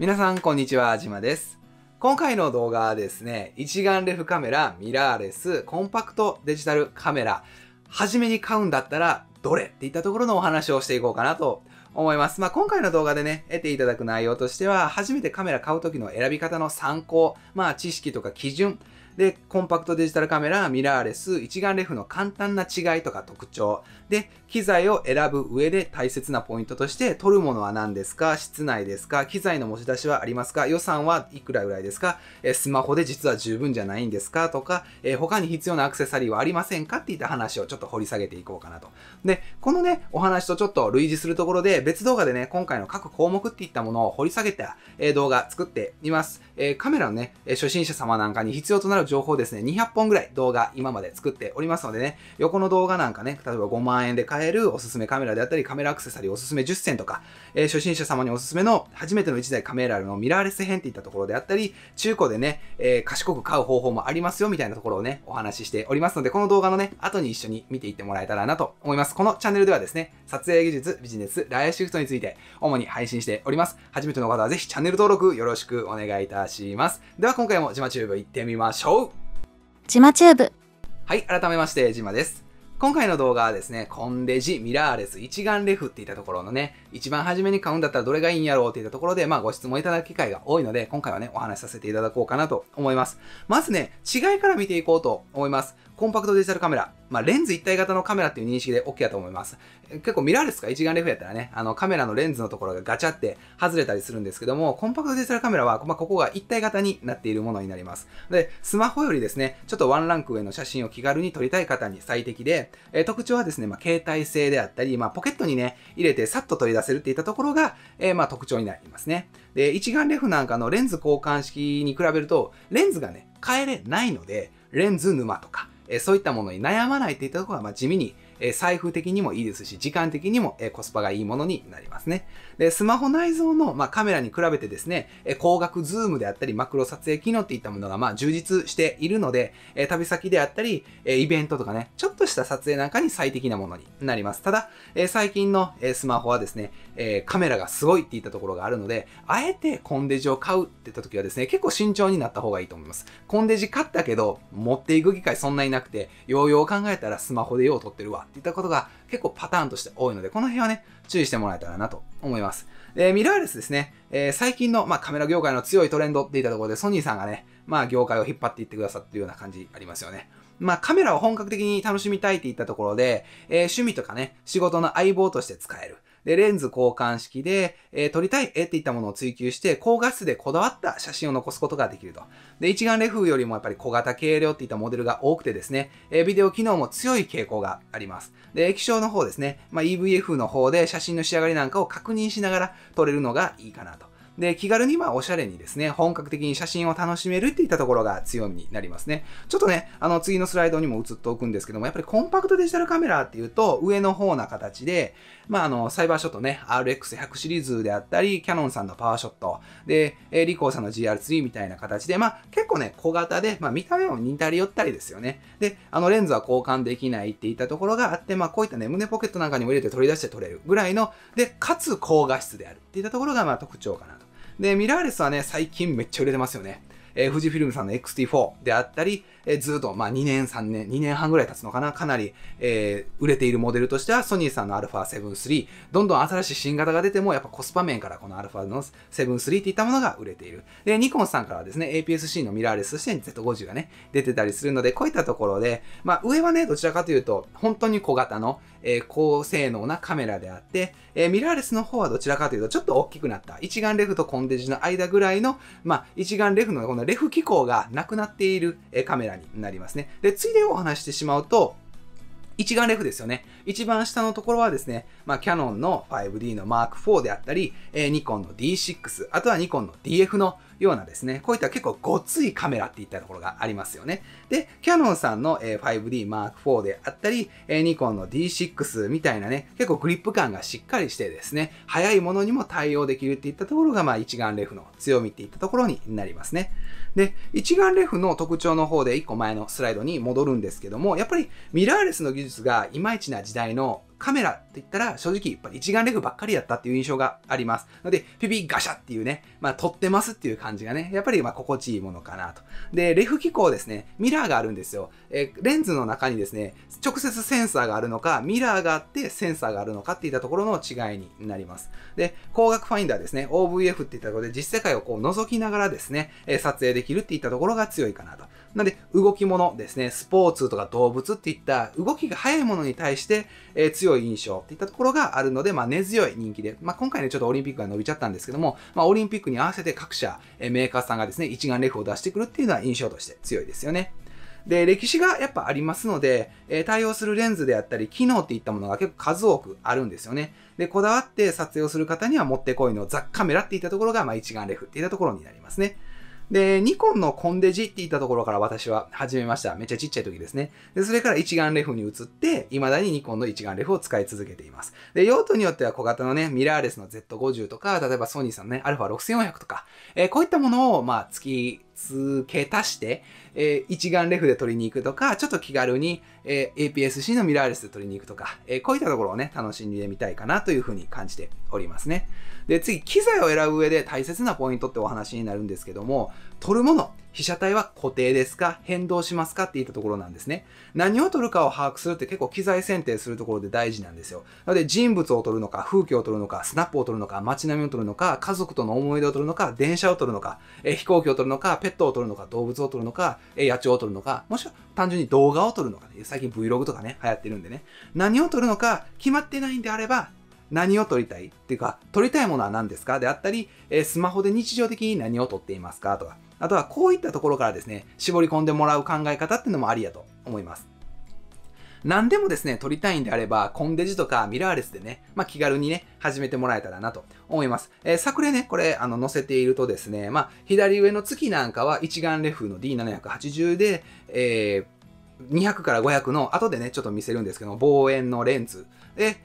皆さん、こんにちは。あじまです。今回の動画はですね、一眼レフカメラ、ミラーレス、コンパクトデジタルカメラ、初めに買うんだったらどれっていったところのお話をしていこうかなと思います。まあ、今回の動画でね、得ていただく内容としては、初めてカメラ買う時の選び方の参考、まあ、知識とか基準、で、コンパクトデジタルカメラ、ミラーレス、一眼レフの簡単な違いとか特徴。で、機材を選ぶ上で大切なポイントとして、撮るものは何ですか室内ですか機材の持ち出しはありますか予算はいくらぐらいですかえスマホで実は十分じゃないんですかとか、え他に必要なアクセサリーはありませんかっていった話をちょっと掘り下げていこうかなと。で、このね、お話とちょっと類似するところで、別動画でね、今回の各項目っていったものを掘り下げた、え動画作っています。えカメラのね、初心者様なんかに必要となるる情報ですね、200本ぐらい動画今まで作っておりますのでね、横の動画なんかね、例えば5万円で買えるおすすめカメラであったり、カメラアクセサリーおすすめ10選とか、えー、初心者様におすすめの初めての1台カメラのミラーレス編っていったところであったり、中古でね、えー、賢く買う方法もありますよみたいなところをね、お話ししておりますので、この動画のね、後に一緒に見ていってもらえたらなと思います。このチャンネルではですね、撮影技術、ビジネス、ライアシフトについて主に配信しております。初めての方はぜひチャンネル登録よろしくお願いいたします。では今回もジマチューブ行ってみましょう。Go! ジマチューブ。はい、改めまして、ジマです。今回の動画はですね、コンデジ、ミラーレス、一眼レフって言ったところのね、一番初めに買うんだったらどれがいいんやろうって言ったところで、まあご質問いただく機会が多いので、今回はね、お話しさせていただこうかなと思います。まずね、違いから見ていこうと思います。コンパクトデジタルカメラ、まあ、レンズ一体型のカメラっていう認識で OK だと思います。結構ミラーレスか一眼レフやったらね、あのカメラのレンズのところがガチャって外れたりするんですけども、コンパクトデジタルカメラは、まあ、ここが一体型になっているものになります。で、スマホよりですね、ちょっとワンランク上の写真を気軽に撮りたい方に最適で、えー、特徴はですね、まあ、携帯性であったり、まあ、ポケットにね、入れてさっと取り出せるっていったところが、えー、まあ特徴になりますね。で、一眼レフなんかのレンズ交換式に比べると、レンズがね、変えれないので、レンズ沼とか、えそういったものに悩まないといったところが、ま地味にえ財布的にもいいですし、時間的にも、えコスパがいいものになりますね。で、スマホ内蔵の、まあ、カメラに比べてですね、え光学ズームであったり、マクロ撮影機能っていったものが、まあ、充実しているので、え旅先であったり、えイベントとかね、ちょっとした撮影なんかに最適なものになります。ただ、え最近の、えスマホはですね、えカメラがすごいっていったところがあるので、あえてコンデジを買うって言った時はですね、結構慎重になった方がいいと思います。コンデジ買ったけど、持っていく機会そんなになくて、ようよう考えたらスマホでよう撮ってるわっていったことが結構パターンとして多いので、この辺はね、注意してもらえたらなと思います。で、ミラーレスですね、えー、最近の、まあ、カメラ業界の強いトレンドっていったところで、ソニーさんがね、まあ、業界を引っ張っていってくださってるような感じありますよね。まあ、カメラを本格的に楽しみたいっていったところで、えー、趣味とかね、仕事の相棒として使える。で、レンズ交換式で、えー、撮りたい絵っていったものを追求して、高画質でこだわった写真を残すことができると。で、一眼レフよりもやっぱり小型軽量っていったモデルが多くてですね、えー、ビデオ機能も強い傾向があります。で、液晶の方ですね、まあ、EVF の方で写真の仕上がりなんかを確認しながら撮れるのがいいかなと。で、気軽にまあおしゃれにですね、本格的に写真を楽しめるっていったところが強みになりますね。ちょっとね、あの次のスライドにも映っておくんですけども、やっぱりコンパクトデジタルカメラっていうと上の方な形で、まああのサイバーショットね、RX100 シリーズであったり、キャノンさんのパワーショット、で、リコーさんの GR3 みたいな形で、まあ結構ね、小型で、まあ見た目も似たり寄ったりですよね。で、あのレンズは交換できないっていったところがあって、まあこういったね、胸ポケットなんかにも入れて取り出して撮れるぐらいの、で、かつ高画質であるっていったところがまあ特徴かなと。で、ミラーレスはね、最近めっちゃ売れてますよね。えー、富士フィルムさんの XT4 であったり、えずっと、まあ、2年、3年、2年半ぐらい経つのかな、かなり、えー、売れているモデルとしては、ソニーさんの α7-3、どんどん新しい新型が出ても、やっぱコスパ面からこの α の7-3っていったものが売れている。で、ニコンさんからですね、APS-C のミラーレスとして Z50 がね、出てたりするので、こういったところで、まあ、上はね、どちらかというと、本当に小型の、えー、高性能なカメラであって、えー、ミラーレスの方はどちらかというと、ちょっと大きくなった、一眼レフとコンデジの間ぐらいの、まあ、一眼レフのこのレフ機構がなくなっている、えー、カメララになりますね。で、ついでお話してしまうと、一眼レフですよね。一番下のところはですね、まあ、キヤノンの 5D の Mark であったり、えニコンの D6、あとはニコンの DF のようなですね、こういった結構ごついカメラっていったところがありますよね。で、キヤノンさんの 5D Mark IV であったり、ニコンの D6 みたいなね、結構グリップ感がしっかりしてですね、速いものにも対応できるっていったところが、まあ一眼レフの強みっていったところになりますね。で、一眼レフの特徴の方で1個前のスライドに戻るんですけども、やっぱりミラーレスの技術がいまいちな時代のカメラって言ったら正直やっぱり一眼レフばっかりやったっていう印象があります。ので、ピピガシャっていうね、まあ撮ってますっていう感じがね、やっぱりまあ心地いいものかなと。で、レフ機構ですね、ミラーがあるんですよ。えー、レンズの中にですね、直接センサーがあるのか、ミラーがあってセンサーがあるのかっていったところの違いになります。で、光学ファインダーですね、OVF っていったところで実世界をこう覗きながらですね、え撮影できるっていったところが強いかなと。なんで、動き物ですね、スポーツとか動物っていった動きが速いものに対して、えー、強い印象っていったところがあるので、まあ、根強い人気で、まあ、今回ね、ちょっとオリンピックが伸びちゃったんですけども、まあ、オリンピックに合わせて各社、えー、メーカーさんがですね、一眼レフを出してくるっていうのは印象として強いですよね。で、歴史がやっぱありますので、えー、対応するレンズであったり、機能っていったものが結構数多くあるんですよね。で、こだわって撮影をする方にはもってこいのザ・カメラっていったところが、まあ、一眼レフっていったところになりますね。で、ニコンのコンデジって言ったところから私は始めました。めっちゃちっちゃい時ですね。で、それから一眼レフに移って、未だにニコンの一眼レフを使い続けています。で、用途によっては小型のね、ミラーレスの Z50 とか、例えばソニーさんのね、α6400 とか、えー、こういったものを、まあ、月付け足して、えー、一眼レフで撮りに行くとか、ちょっと気軽に、えー、APS-C のミラーレスで撮りに行くとか、えー、こういったところをね、楽しんでみたいかなというふうに感じておりますね。で、次、機材を選ぶ上で大切なポイントってお話になるんですけども、取るもの、被写体は固定ですか変動しますかって言ったところなんですね。何を撮るかを把握するって結構機材選定するところで大事なんですよ。なので人物を撮るのか、風景を撮るのか、スナップを撮るのか、街並みを撮るのか、家族との思い出を撮るのか、電車を撮るのか、え飛行機を撮るのか、ペットを撮るのか、動物を撮るのか、え野鳥を撮るのか、もしくは単純に動画を撮るのか、最近 Vlog とかね、流行ってるんでね。何を撮るのか決まってないんであれば、何を撮りたいっていうか、撮りたいものは何ですかであったり、えスマホで日常的に何を撮っていますかとか、あとはこういったところからですね、絞り込んでもらう考え方っていうのもありやと思います。何でもですね、撮りたいんであれば、コンデジとかミラーレスでね、まあ、気軽にね、始めてもらえたらなと思います。えー、昨例ね、これ、あの、載せているとですね、まあ、左上の月なんかは一眼レフの D780 で、えー、200から500の、後でね、ちょっと見せるんですけど、望遠のレンズで、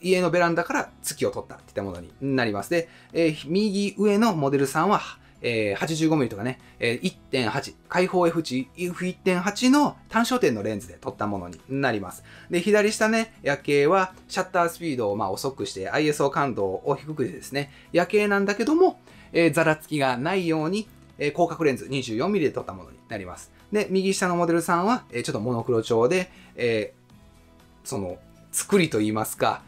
家のベランダから月を撮ったっていったものになります。で、えー、右上のモデルさんは、えー、85mm とかね、えー、1.8、開放 F 値 F1.8 の単焦点のレンズで撮ったものになります。で、左下ね、夜景はシャッタースピードをまあ遅くして ISO 感度を低くしてですね、夜景なんだけども、えー、ざらつきがないように、えー、広角レンズ 24mm で撮ったものになります。で、右下のモデルさんは、えー、ちょっとモノクロ調で、えー、その、作りといいますか、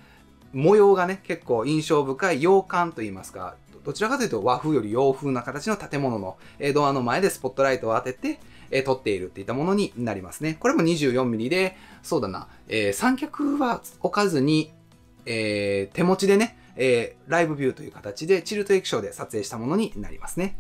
模様がね、結構印象深い洋館といいますか、どちらかというと和風より洋風な形の建物の、えドアの前でスポットライトを当てて、え撮っているっていったものになりますね。これも 24mm で、そうだな、え三脚は置かずに、え手持ちでね、えライブビューという形でチルト液晶で撮影したものになりますね。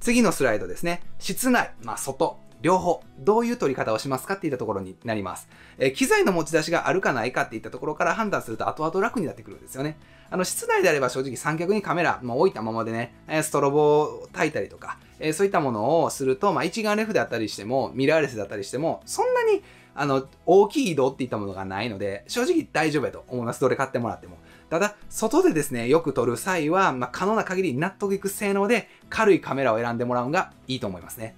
次のスライドですね。室内、まあ、外両方、どういう取り方をしますかっていったところになります。えー、機材の持ち出しがあるかないかっていったところから判断すると後々楽になってくるんですよね。あの、室内であれば正直三脚にカメラ、まあ、置いたままでね、ストロボを焚いたりとか、えー、そういったものをすると、まあ、一眼レフであったりしても、ミラーレスだったりしても、そんなにあの、大きい移動っていったものがないので、正直大丈夫やと思います。どれ買ってもらっても。ただ、外でですね、よく撮る際は、まあ、可能な限り納得いく性能で軽いカメラを選んでもらうのがいいと思いますね。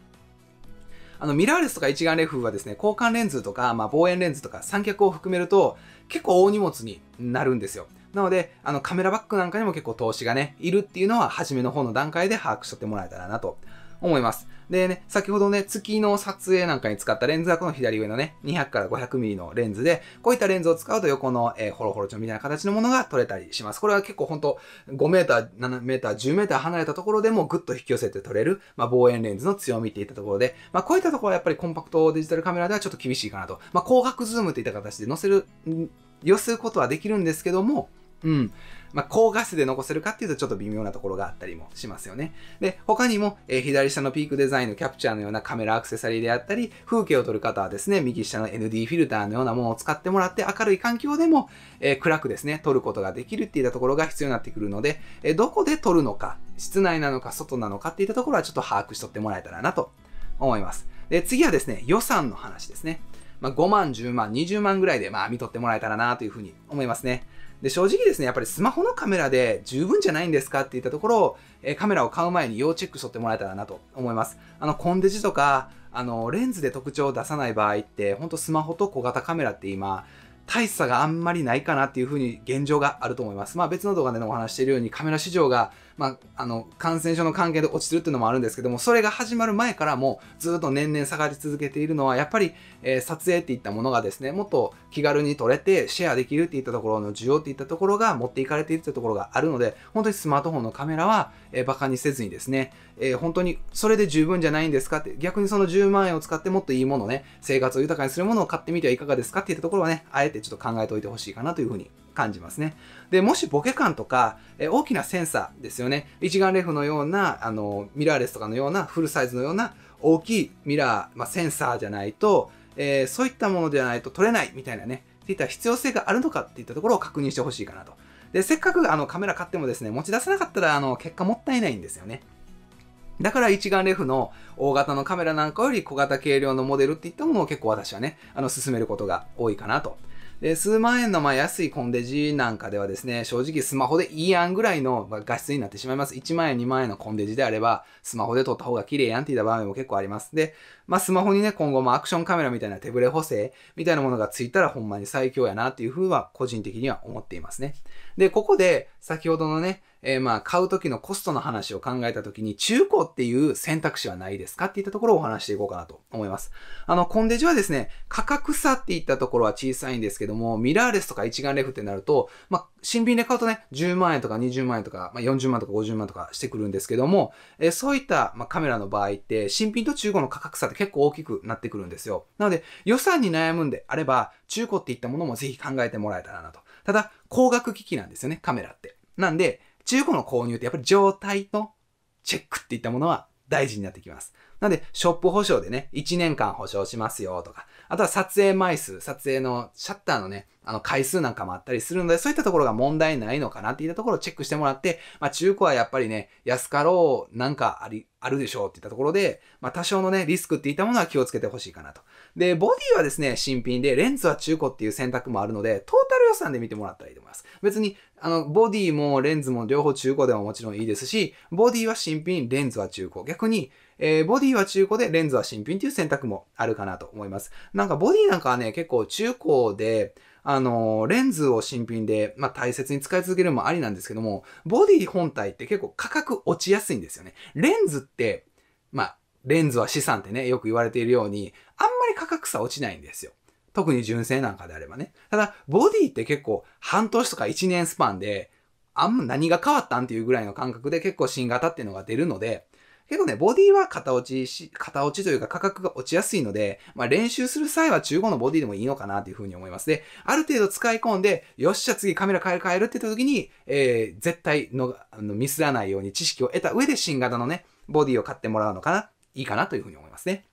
あの、ミラーレスとか一眼レフはですね、交換レンズとか、まあ、望遠レンズとか三脚を含めると、結構大荷物になるんですよ。なので、あの、カメラバッグなんかにも結構投資がね、いるっていうのは、初めの方の段階で把握しとってもらえたらなと思います。でね、先ほどね、月の撮影なんかに使ったレンズはこの左上のね、200から 500mm のレンズで、こういったレンズを使うと横の、えー、ホロホロちょみたいな形のものが撮れたりします。これは結構ほんと5 m 7 m 10 m 離れたところでもぐっと引き寄せて撮れる、まあ、望遠レンズの強みっていったところで、まあ、こういったところはやっぱりコンパクトデジタルカメラではちょっと厳しいかなと。まあ、光学ズームといった形で載せる、寄せることはできるんですけども、うん。まあ、高画質で残せるかっていうとちょっと微妙なところがあったりもしますよね。で、他にも、えー、左下のピークデザインのキャプチャーのようなカメラアクセサリーであったり、風景を撮る方はですね、右下の ND フィルターのようなものを使ってもらって明るい環境でも、えー、暗くですね、撮ることができるっていったところが必要になってくるので、えー、どこで撮るのか、室内なのか外なのかっていったところはちょっと把握しとってもらえたらなと思います。で、次はですね、予算の話ですね。まあ、5万、10万、20万ぐらいで、まあ、見とってもらえたらなというふうに思いますね。で、正直ですね、やっぱりスマホのカメラで十分じゃないんですかって言ったところ、えカメラを買う前に要チェックしとってもらえたらなと思います。あの、コンデジとか、あの、レンズで特徴を出さない場合って、ほんとスマホと小型カメラって今、大差があんまりないかなっていうふうに現状があると思います。まあ別の動画でのお話しているようにカメラ市場がまあ、あの、感染症の関係で落ちてるっていうのもあるんですけども、それが始まる前からもずっと年々下がり続けているのは、やっぱり、えー、撮影っていったものがですね、もっと気軽に撮れてシェアできるっていったところの需要っていったところが持っていかれているというところがあるので、本当にスマートフォンのカメラは、えー、バカにせずにですね、えー、本当にそれで十分じゃないんですかって、逆にその10万円を使ってもっといいものね、生活を豊かにするものを買ってみてはいかがですかっていったところはね、あえてちょっと考えておいてほしいかなというふうに感じますね。で、もしボケ感とか、え大きなセンサーですよね。一眼レフのような、あの、ミラーレスとかのような、フルサイズのような大きいミラー、まあ、センサーじゃないと、えー、そういったものじゃないと撮れないみたいなね、っていった必要性があるのかっていったところを確認してほしいかなと。で、せっかくあのカメラ買ってもですね、持ち出せなかったら、あの、結果もったいないんですよね。だから一眼レフの大型のカメラなんかより小型軽量のモデルっていったものを結構私はね、あの、進めることが多いかなと。で、数万円のまあ安いコンデジなんかではですね、正直スマホでいいやんぐらいの画質になってしまいます。1万円、2万円のコンデジであれば、スマホで撮った方が綺麗やんって言った場面も結構あります。で、まあスマホにね、今後もアクションカメラみたいな手ブレ補正みたいなものがついたらほんまに最強やなっていうふうは個人的には思っていますね。で、ここで先ほどのね、えー、まあ買う時のコストの話を考えた時に中古っていう選択肢はないですかっていったところをお話していこうかなと思います。あの、コンデジはですね、価格差っていったところは小さいんですけども、ミラーレスとか一眼レフってなると、まあ、新品で買うとね、10万円とか20万円とか、まあ、40万とか50万とかしてくるんですけども、えー、そういった、まあ、カメラの場合って、新品と中古の価格差って結構大きくなってくるんですよ。なので、予算に悩むんであれば、中古っていったものもぜひ考えてもらえたらなと。ただ、光学機器なんですよね、カメラって。なんで、中古の購入ってやっぱり状態のチェックっていったものは大事になってきます。なんで、ショップ保証でね、1年間保証しますよとか、あとは撮影枚数、撮影のシャッターのね、あの回数なんかもあったりするので、そういったところが問題ないのかなっていったところをチェックしてもらって、まあ中古はやっぱりね、安かろうなんかあり、あるでしょうっていったところで、まあ多少のね、リスクっていったものは気をつけてほしいかなと。で、ボディはですね、新品で、レンズは中古っていう選択もあるので、トータル予算で見てもらったらいいと思います。別に、あの、ボディもレンズも両方中古でももちろんいいですし、ボディは新品、レンズは中古。逆に、えー、ボディは中古で、レンズは新品という選択もあるかなと思います。なんかボディなんかはね、結構中古で、あのー、レンズを新品で、まあ、大切に使い続けるのもありなんですけども、ボディ本体って結構価格落ちやすいんですよね。レンズって、まあ、レンズは資産ってね、よく言われているように、あんまり価格差落ちないんですよ。特に純正なんかであればね。ただ、ボディって結構半年とか1年スパンで、あんま何が変わったんっていうぐらいの感覚で結構新型っていうのが出るので、結構ね、ボディは型落ちし、型落ちというか価格が落ちやすいので、まあ練習する際は中古のボディでもいいのかなというふうに思います。で、ある程度使い込んで、よっしゃ次カメラ変える変えるって言った時に、えー、絶対のあのミスらないように知識を得た上で新型のね、ボディを買ってもらうのかな、いいかなというふうに思いますね。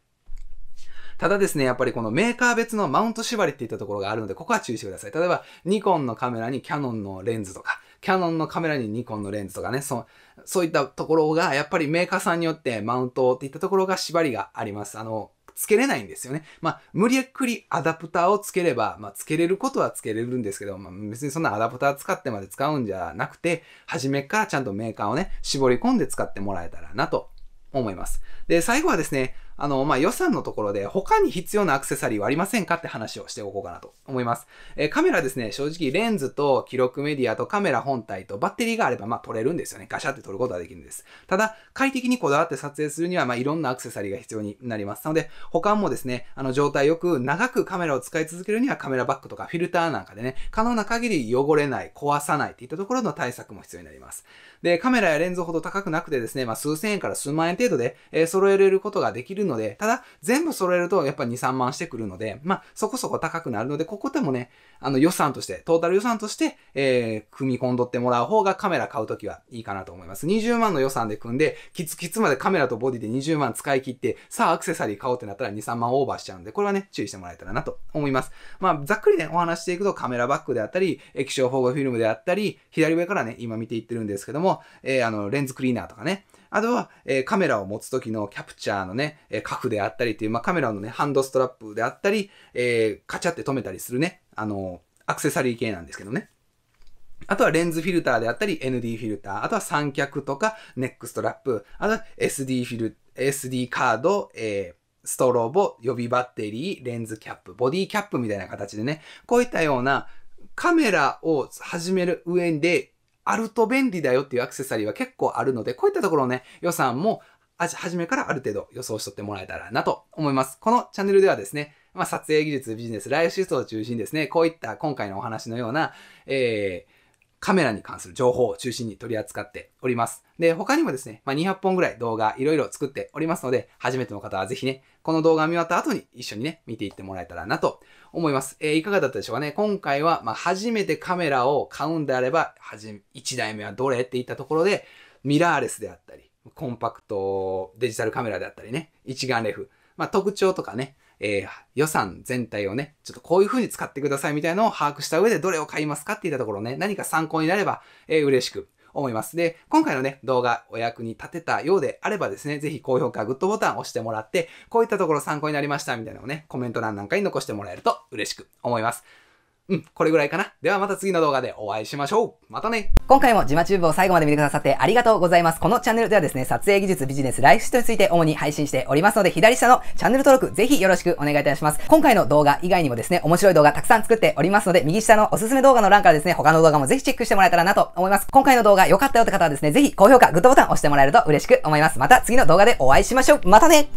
ただですね、やっぱりこのメーカー別のマウント縛りって言ったところがあるので、ここは注意してください。例えば、ニコンのカメラにキャノンのレンズとか、キャノンのカメラにニコンのレンズとかね、その、そういったところが、やっぱりメーカーさんによってマウントっていったところが縛りがあります。あの、つけれないんですよね。まあ、無理やくりアダプターをつければ、まあ、つけれることはつけれるんですけど、まあ、別にそんなアダプター使ってまで使うんじゃなくて、初めからちゃんとメーカーをね、絞り込んで使ってもらえたらなと思います。で、最後はですね、あの、まあ、予算のところで他に必要なアクセサリーはありませんかって話をしておこうかなと思います。えー、カメラですね、正直レンズと記録メディアとカメラ本体とバッテリーがあれば、まあ、撮れるんですよね。ガシャって撮ることはできるんです。ただ、快適にこだわって撮影するには、まあ、いろんなアクセサリーが必要になります。なので、保管もですね、あの、状態よく長くカメラを使い続けるにはカメラバッグとかフィルターなんかでね、可能な限り汚れない、壊さないっていったところの対策も必要になります。で、カメラやレンズほど高くなくてですね、まあ、数千円から数万円程度で、えー、揃えれることができるので、ただ、全部揃えるとやっぱ2、3万してくるので、まあ、そこそこ高くなるので、ここでもね、あの予算として、トータル予算として、えー、組み込んどってもらう方がカメラ買うときはいいかなと思います。20万の予算で組んで、キツキツまでカメラとボディで20万使い切って、さあアクセサリー買おうってなったら2、3万オーバーしちゃうんで、これはね、注意してもらえたらなと思います。まあ、ざっくりね、お話していくとカメラバッグであったり、液晶保護フィルムであったり、左上からね、今見ていってるんですけども、えー、あの、レンズクリーナーとかね、あとは、えー、カメラを持つ時のキャプチャーのね、えー、であったりっていう、まあ、カメラのね、ハンドストラップであったり、えー、カチャって止めたりするね、あのアクセサリー系なんですけどね。あとはレンズフィルターであったり、ND フィルター、あとは三脚とか、ネックストラップ、あとは SD フィル、SD カード、えー、ストロボ、予備バッテリー、レンズキャップ、ボディキャップみたいな形でね、こういったようなカメラを始める上であると便利だよっていうアクセサリーは結構あるので、こういったところね、予算も初めからある程度予想しとってもらえたらなと思います。このチャンネルではですね、まあ、撮影技術、ビジネス、ライフシフトを中心にですね、こういった今回のお話のような、えー、カメラに関する情報を中心に取り扱っております。で、他にもですね、まあ、200本ぐらい動画いろいろ作っておりますので、初めての方はぜひね、この動画見終わった後に一緒にね、見ていってもらえたらなと思います。えー、いかがだったでしょうかね今回は、まあ、初めてカメラを買うんであれば、はじ、1台目はどれって言ったところで、ミラーレスであったり、コンパクトデジタルカメラであったりね、一眼レフ、まあ、特徴とかね、えー、予算全体をね、ちょっとこういう風に使ってくださいみたいなのを把握した上でどれを買いますかっていったところね、何か参考になれば、えー、嬉しく思います。で、今回のね、動画お役に立てたようであればですね、ぜひ高評価、グッドボタンを押してもらって、こういったところ参考になりましたみたいなのをね、コメント欄なんかに残してもらえると嬉しく思います。うん、これぐらいかな。ではまた次の動画でお会いしましょう。またね。今回もジマチューブを最後まで見てくださってありがとうございます。このチャンネルではですね、撮影技術、ビジネス、ライフストについて主に配信しておりますので、左下のチャンネル登録ぜひよろしくお願いいたします。今回の動画以外にもですね、面白い動画たくさん作っておりますので、右下のおすすめ動画の欄からですね、他の動画もぜひチェックしてもらえたらなと思います。今回の動画良かったよって方はですね、ぜひ高評価、グッドボタン押してもらえると嬉しく思います。また次の動画でお会いしましょう。またね